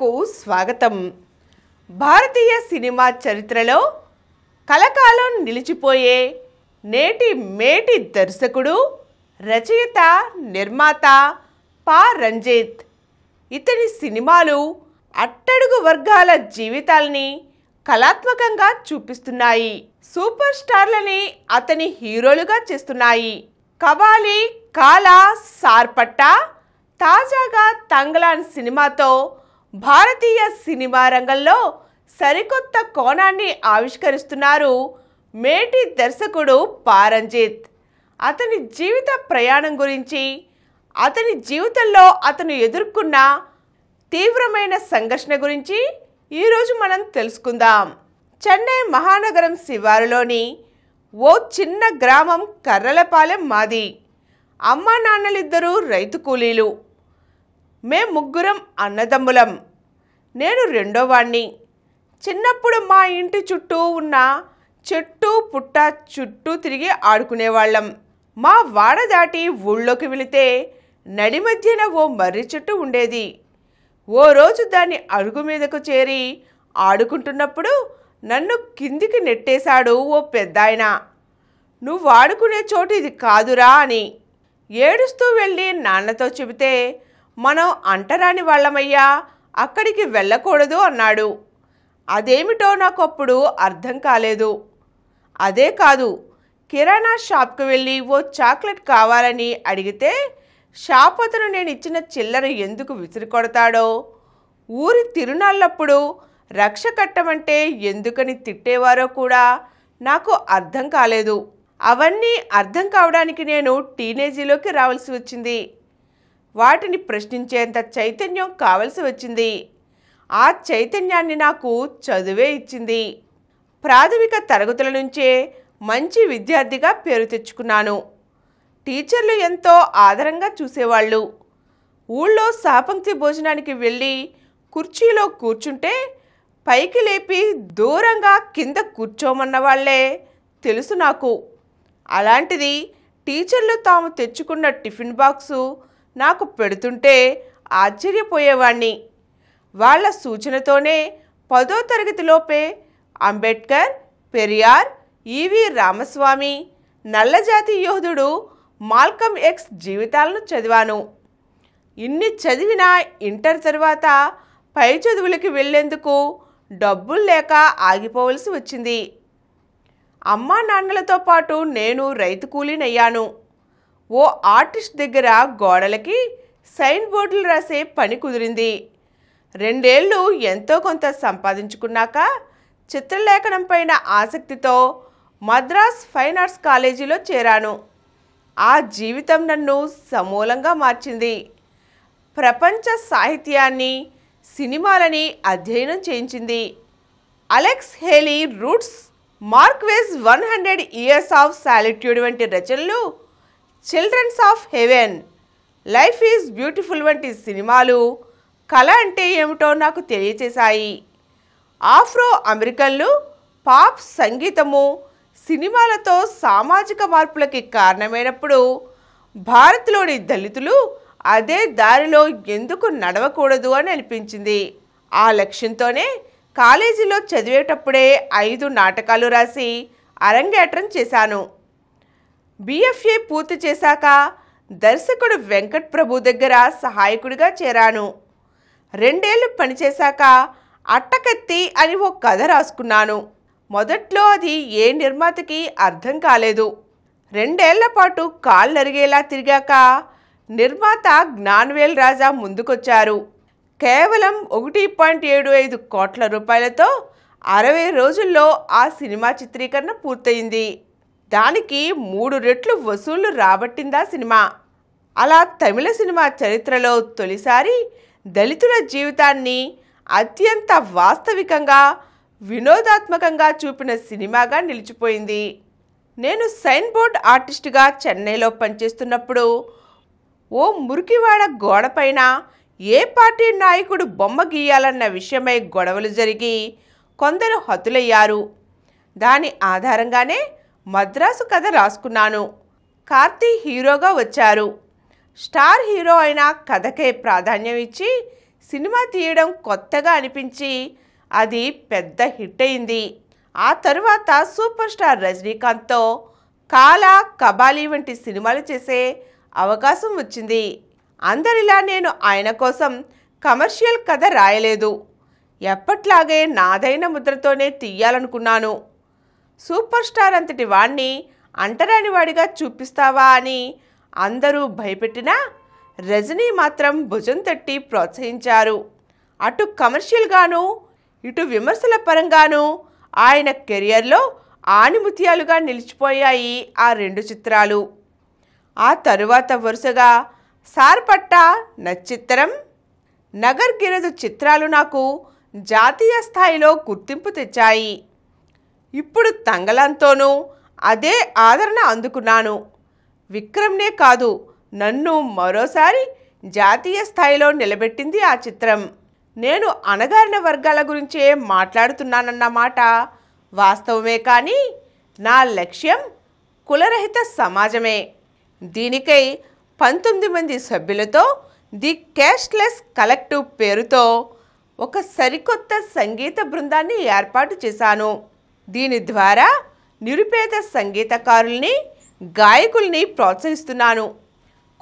వార్తలకు స్వాగతం భారతీయ సినిమా చరిత్రలో కలకాలం నిలిచిపోయే నేటి మేటి దర్శకుడు రచయిత నిర్మాత పా రంజిత్ ఇతని సినిమాలు అట్టడుగు వర్గాల జీవితాల్ని కళాత్మకంగా చూపిస్తున్నాయి సూపర్ స్టార్లని అతని హీరోలుగా చేస్తున్నాయి కవాలి కాలా సార్పట్ట తాజాగా తంగ్లాన్ సినిమాతో భారతీయ సినిమా రంగంలో సరికొత్త కోణాన్ని ఆవిష్కరిస్తున్నారు మేటి దర్శకుడు పారంజిత్ అతని జీవిత ప్రయాణం గురించి అతని జీవితంలో అతను ఎదుర్కొన్న తీవ్రమైన సంఘర్షణ గురించి ఈరోజు మనం తెలుసుకుందాం చెన్నై మహానగరం శివారులోని ఓ చిన్న గ్రామం కర్రలపాలెం మాది అమ్మా నాన్నలిద్దరూ రైతు కూలీలు మేం ముగ్గురం అన్నదమ్ములం నేను రెండోవాణ్ణి చిన్నప్పుడు మా ఇంటి చుట్టూ ఉన్న చెట్టు పుట్ట చుట్టూ తిరిగి ఆడుకునేవాళ్ళం మా వాడ దాటి ఊళ్ళోకి వెళితే నడి మధ్యన ఓ మర్రి చెట్టు ఉండేది ఓ రోజు దాన్ని అరుగు మీదకు చేరి ఆడుకుంటున్నప్పుడు నన్ను కిందికి నెట్టేశాడు ఓ పెద్దాయన నువ్వు ఆడుకునే చోటు ఇది కాదురా అని ఏడుస్తూ వెళ్ళి నాన్నతో చెబితే మనం అంటరాని వాళ్ళమయ్యా అక్కడికి వెళ్ళకూడదు అన్నాడు అదేమిటో నాకప్పుడు అర్థం కాలేదు అదే కాదు కిరాణా షాప్కి వెళ్ళి ఓ చాక్లెట్ కావాలని అడిగితే షాప్ అతను నేను ఇచ్చిన చిల్లర ఎందుకు విసిరికొడతాడో ఊరి తిరునాళ్ళప్పుడు రక్ష కట్టమంటే ఎందుకని తిట్టేవారో కూడా నాకు అర్థం కాలేదు అవన్నీ అర్థం కావడానికి నేను టీనేజీలోకి రావాల్సి వచ్చింది వాటిని ప్రశ్నించేంత చైతన్యం కావలసి వచ్చింది ఆ చైతన్యాన్ని నాకు చదువే ఇచ్చింది ప్రాథమిక తరగతుల నుంచే మంచి విద్యార్థిగా పేరు తెచ్చుకున్నాను టీచర్లు ఎంతో ఆదరంగా చూసేవాళ్ళు ఊళ్ళో సాపంక్తి భోజనానికి వెళ్ళి కుర్చీలో కూర్చుంటే పైకి లేపి దూరంగా కింద కూర్చోమన్న వాళ్ళే తెలుసు నాకు అలాంటిది టీచర్లు తాము తెచ్చుకున్న టిఫిన్ బాక్సు నాకు పెడుతుంటే ఆశ్చర్యపోయేవాణ్ణి వాళ్ల సూచనతోనే పదో తరగతిలోపే అంబేద్కర్ పెరియార్ ఈవి రామస్వామి నల్లజాతి యోధుడు మాల్కమ్ ఎక్స్ జీవితాలను చదివాను ఇన్ని చదివిన ఇంటర్ తర్వాత పై చదువులకి వెళ్లేందుకు డబ్బులు లేక ఆగిపోవలసి వచ్చింది అమ్మా నాన్నలతో పాటు నేను రైతు కూలీనయ్యాను ఓ ఆర్టిస్ట్ దగ్గర గోడలకి సైన్ బోర్డులు రాసే పని కుదిరింది రెండేళ్లు ఎంతో కొంత సంపాదించుకున్నాక చిత్రలేఖనం పైన ఆసక్తితో మద్రాస్ ఫైన్ ఆర్ట్స్ కాలేజీలో చేరాను ఆ జీవితం నన్ను సమూలంగా మార్చింది ప్రపంచ సాహిత్యాన్ని సినిమాలని అధ్యయనం చేయించింది Alex Haley Roots Marquez one hundred years of solitude వంటి రచనలు children's of heaven life is beautiful వంటి సినిమాలు కళ అంటే ఏమిటో నాకు తెలియచేశాయి ఆఫ్రో అమెరికన్లు పాప్ సంగీతము సినిమాలతో సామాజిక మార్పులకి కారణమైనప్పుడు భారత్లోని దళితులు అదే దారిలో ఎందుకు నడవకూడదు అని అనిపించింది ఆ లక్ష్యంతోనే కాలేజీలో చదివేటప్పుడే ఐదు నాటకాలు రాసి అరంగేట్రం చేశాను బీఎఫ్ఏ పూర్తి చేశాక దర్శకుడు వెంకట్ ప్రభు దగ్గర సహాయకుడిగా చేరాను రెండేళ్లు పనిచేశాక అట్టకత్తి అని ఓ కథ రాసుకున్నాను మొదట్లో అది ఏ నిర్మాతకి అర్థం కాలేదు రెండేళ్ల పాటు కాళ్ళు నరిగేలా తిరిగాక నిర్మాత జ్ఞాన్వేల్ రాజా ముందుకొచ్చారు కేవలం ఒకటి పాయింట్ ఏడు ఐదు కోట్ల రూపాయలతో అరవై రోజుల్లో ఆ సినిమా చిత్రీకరణ పూర్తయింది దానికి మూడు రెట్లు వసూళ్లు రాబట్టిందా సినిమా అలా తమిళ సినిమా చరిత్రలో తొలిసారి దళితుల జీవితాన్ని అత్యంత వాస్తవికంగా వినోదాత్మకంగా చూపిన సినిమాగా నిలిచిపోయింది నేను సైన్ బోర్డ్ ఆర్టిస్టుగా చెన్నైలో పనిచేస్తున్నప్పుడు ఓ మురికివాడ గోడపైన ఏ పార్టీ నాయకుడు బొమ్మ గీయాలన్న విషయమై గొడవలు జరిగి కొందరు హతులయ్యారు దాని ఆధారంగానే మద్రాసు కథ రాసుకున్నాను కార్తీ హీరోగా వచ్చారు స్టార్ హీరో అయిన కథకే ప్రాధాన్యం ఇచ్చి సినిమా తీయడం కొత్తగా అనిపించి అది పెద్ద హిట్ అయింది ఆ తరువాత సూపర్ స్టార్ రజనీకాంత్తో కాలా కబాలి వంటి సినిమాలు చేసే అవకాశం వచ్చింది అందరిలా నేను ఆయన కోసం కమర్షియల్ కథ రాయలేదు ఎప్పట్లాగే నాదైన ముద్రతోనే తీయాలనుకున్నాను సూపర్ స్టార్ అంతటి వాణ్ణి అంటరానివాడిగా చూపిస్తావా అని అందరూ భయపెట్టినా రజనీ మాత్రం భుజం తట్టి ప్రోత్సహించారు అటు కమర్షియల్గాను ఇటు విమర్శల పరంగాను ఆయన కెరియర్లో ఆణిముత్యాలుగా నిలిచిపోయాయి ఆ రెండు చిత్రాలు ఆ తరువాత వరుసగా సార్పట్ట నచ్చిత్రం నగర్ గిరదు చిత్రాలు నాకు జాతీయ స్థాయిలో గుర్తింపు తెచ్చాయి ఇప్పుడు తంగలంతోనూ అదే ఆదరణ అందుకున్నాను విక్రమ్నే కాదు నన్ను మరోసారి జాతీయ స్థాయిలో నిలబెట్టింది ఆ చిత్రం నేను అణగారిన వర్గాల గురించే మాట్లాడుతున్నానన్నమాట వాస్తవమే కానీ నా లక్ష్యం కులరహిత సమాజమే దీనికై పంతొమ్మిది మంది సభ్యులతో ది క్యాష్లెస్ కలెక్టివ్ పేరుతో ఒక సరికొత్త సంగీత బృందాన్ని ఏర్పాటు చేశాను దీని ద్వారా నిరుపేద సంగీతకారుల్ని గాయకుల్ని ప్రోత్సహిస్తున్నాను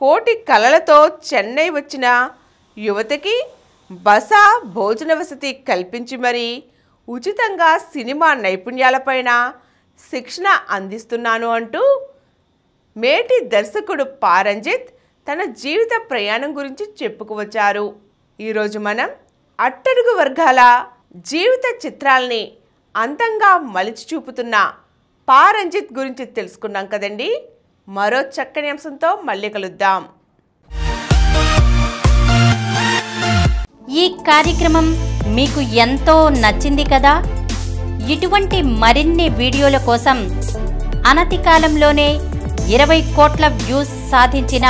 కోటి కళలతో చెన్నై వచ్చిన యువతకి బస భోజన వసతి కల్పించి మరీ ఉచితంగా సినిమా నైపుణ్యాలపైన శిక్షణ అందిస్తున్నాను అంటూ మేటి దర్శకుడు పారంజిత్ తన జీవిత ప్రయాణం గురించి చెప్పుకువచ్చారు ఈరోజు మనం అట్టడుగు వర్గాల జీవిత చిత్రాల్ని అంతంగా మలిచి చూపుతున్న పారంజిత్ రంజిత్ గురించి తెలుసుకున్నాం కదండి మరో చక్కని అంశంతో మళ్ళీ కలుద్దాం ఈ కార్యక్రమం మీకు ఎంతో నచ్చింది కదా ఇటువంటి మరిన్ని వీడియోల కోసం అనతి కాలంలోనే ఇరవై కోట్ల వ్యూస్ సాధించిన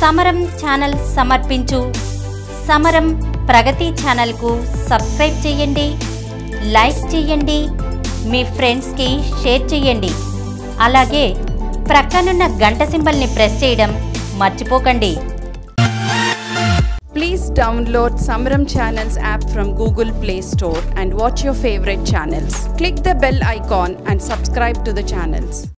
సమరం ఛానల్ సమర్పించు సమరం ప్రగతి ఛానల్కు సబ్స్క్రైబ్ చేయండి లైక్ చేయండి మీ ఫ్రెండ్స్కి షేర్ చేయండి అలాగే ప్రక్కనున్న గంట సింబల్ని ప్రెస్ చేయడం మర్చిపోకండి ప్లీజ్ డౌన్లోడ్ సమరం channels app from Google play store and watch your favourite channels click the bell icon and subscribe to the channels